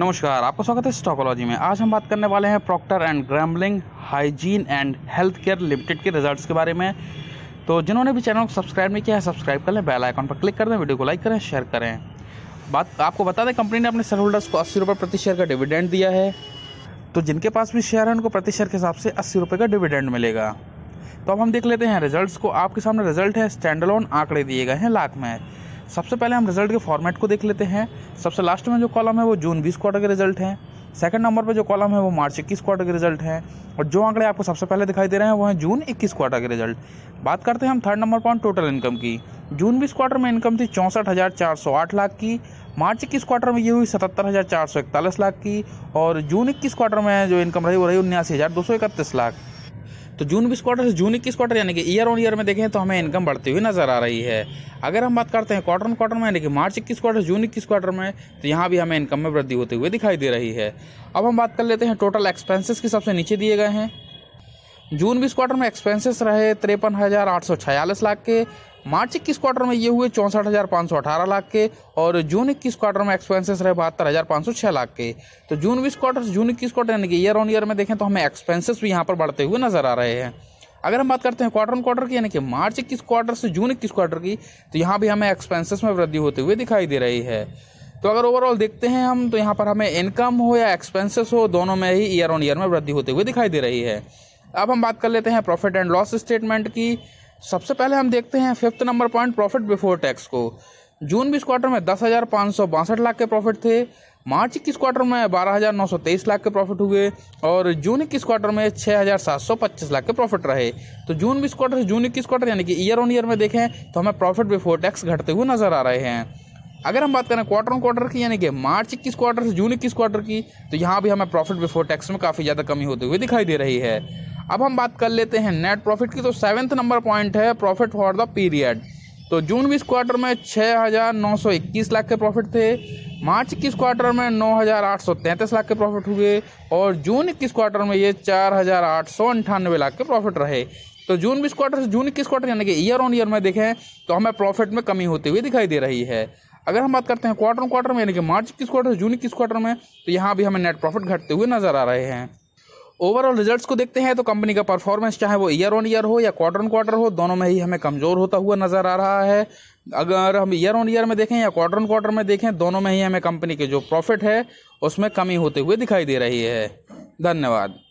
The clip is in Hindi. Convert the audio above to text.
नमस्कार आपका स्वागत है स्टॉकोलॉजी में आज हम बात करने वाले हैं Procter and Gamble Hygiene and Health Care Limited के रिजल्ट्स के बारे में तो जिन्होंने भी चैनल को सब्सक्राइब नहीं किया है सब्सक्राइब कर लें बेल आइकॉन पर क्लिक कर दें वीडियो को लाइक करें शेयर करें बात आपको बता दें कंपनी ने अपने शेयर होल्डर्स को अस्सी रुपये प्रति शेयर का डिविडेंड दिया है तो जिनके पास भी शेयर है उनको प्रति शेयर के हिसाब से अस्सी रुपये का डिविडेंड मिलेगा तो अब हम देख लेते हैं रिजल्ट्स को आपके सामने रिजल्ट है स्टैंडलोन आंकड़े दिए गए हैं लाख में सबसे पहले हम रिजल्ट के फॉर्मेट को देख लेते हैं सबसे लास्ट में जो कॉलम है वो जून बीस क्वार्टर के रिजल्ट हैं सेकंड नंबर पर जो कॉलम है वो मार्च इक्कीस क्वार्टर के रिजल्ट हैं और जो आंकड़े आपको सबसे पहले दिखाई दे रहे हैं वो हैं जून इक्कीस क्वार्टर के रिजल्ट बात करते हैं हम थर्ड नंबर पर टोटल इनकम की जून बीस क्वार्टर में इनकम थी चौंसठ हज़ार चार सौ आठ लाख की मार्च इक्कीस क्वार्टर में ये हुई सतहत्तर हज़ार चार सौ इकतालीस लाख की और जून इक्कीस क्वार्टर में जो इनकम रही वो रही उन्यासी हज़ार दो सौ इकतीस लाख तो जून बीस क्वार्टर से जून इक्कीस क्वार्टर यानी कि ईयर ऑन ईयर में देखें तो हमें इनकम बढ़ती हुई नज़र आ रही है अगर हम बात करते हैं क्वार्टर ऑन क्वार्टर में यानी कि मार्च इक्कीस क्वार्टर जून इक्कीस क्वार्टर में तो यहाँ भी हमें इनकम में वृद्धि होते हुए दिखाई दे रही है अब हम बात कर लेते हैं टोटल एक्सपेंसिस के सबसे नीचे दिए गए हैं जून बीस क्वार्टर में एक्सपेंसेस रहे तिरपन हज़ार आठ सौ छियालीस लाख के मार्च इक्कीस क्वार्टर में ये हुए चौंसठ हज़ार सौ अठारह लाख के और जून इक्कीस क्वार्टर में एक्सपेंसेस रहे बहत्तर हज़ार सौ लाख के तो जून बीस क्वार्टर से जून इक्कीस क्वार्टर यानी कि ईयर ऑन ईयर में देखें तो हमें एक्सपेंसेस भी यहाँ पर बढ़ते हुए नजर आ रहे हैं अगर हम बात करते हैं क्वार्टर ऑन क्वार्टर की यानी कि मार्च इक्कीस क्वार्टर से जून इक्कीस क्वार्टर की तो यहाँ भी हमें एक्सपेंसेस में वृद्धि होते हुए दिखाई दे रही है तो अगर ओवरऑल देखते हैं हम तो यहाँ पर हमें इनकम हो या एक्सपेंसेस हो दोनों में ही ईयर ऑन ईयर में वृद्धि होते हुए दिखाई दे रही है अब हम बात कर लेते हैं प्रॉफिट एंड लॉस स्टेटमेंट की सबसे पहले हम देखते हैं fifth number point profit before tax को जून बीस क्वार्टर में दस हज़ार पाँच सौ बासठ लाख के प्रॉफिट थे मार्च इक्कीस क्वार्टर में बारह हज़ार नौ सौ तेईस लाख के प्रॉफिट हुए और जून इक्कीस क्वार्टर में छः हज़ार सात सौ पच्चीस लाख के प्रॉफिट रहे तो जून बीस क्वार्टर से जून इक्कीस क्वार्टर यानी कि ईयर ऑन ईयर में देखें तो हमें प्रॉफिट बिफोर टैक्स घटते हुए नज़र आ रहे हैं अगर हम बात करें क्वार्टर ऑन क्वार्टर की यानी कि मार्च इक्कीस क्वार्टर से जून इक्कीस क्वार्टर की तो यहाँ भी हमें प्रॉफिट बिफोर टैक्स में काफ़ी ज़्यादा कमी होते हुए दिखाई दे रही है अब हम बात कर लेते हैं नेट प्रॉफिट की तो सेवन्थ नंबर पॉइंट है प्रॉफिट फॉर द पीरियड तो जून बीस क्वार्टर में छः हज़ार नौ सौ इक्कीस लाख के प्रॉफिट थे मार्च इक्कीस क्वार्टर में नौ हज़ार आठ सौ तैंतीस लाख के प्रॉफिट हुए और जून इक्कीस क्वार्टर में ये चार हज़ार आठ सौ अंठानवे लाख के प्रॉफिट रहे तो जून बीस क्वार्टर से जून इक्कीस क्वार्टर यानी कि ईयर ऑन ईयर में देखें तो हमें प्रॉफिट में कमी होती हुई दिखाई दे रही है अगर हम बात करते हैं क्वार्टर क्वार्टर में यानी कि मार्च इक्कीस क्वार्टर से जून इक्कीस क्वार्टर में तो यहाँ भी हमें नेट प्रॉफिट घटते हुए नजर आ रहे हैं ओवरऑल रिजल्ट्स को देखते हैं तो कंपनी का परफॉर्मेंस चाहे वो ईयर ऑन ईयर हो या क्वार्टर ऑन क्वार्टर हो दोनों में ही हमें कमज़ोर होता हुआ नज़र आ रहा है अगर हम ईयर ऑन ईयर में देखें या क्वार्टर ऑन क्वार्टर में देखें दोनों में ही हमें कंपनी के जो प्रॉफिट है उसमें कमी होते हुए दिखाई दे रही है धन्यवाद